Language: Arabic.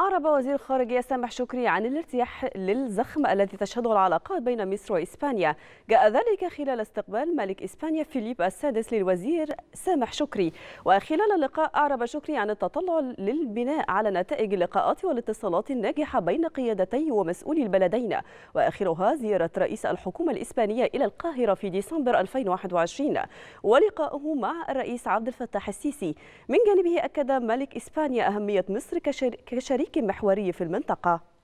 أعرب وزير الخارجية سامح شكري عن الارتياح للزخم الذي تشهده العلاقات بين مصر وإسبانيا جاء ذلك خلال استقبال ملك إسبانيا فيليب السادس للوزير سامح شكري وخلال اللقاء أعرب شكري عن التطلع للبناء على نتائج اللقاءات والاتصالات الناجحة بين قيادتي ومسؤولي البلدين وآخرها زيارة رئيس الحكومة الإسبانية إلى القاهرة في ديسمبر 2021 ولقائه مع الرئيس عبد الفتاح السيسي من جانبه أكد ملك إسبانيا أهمية مصر كشريك ملك محوري في المنطقة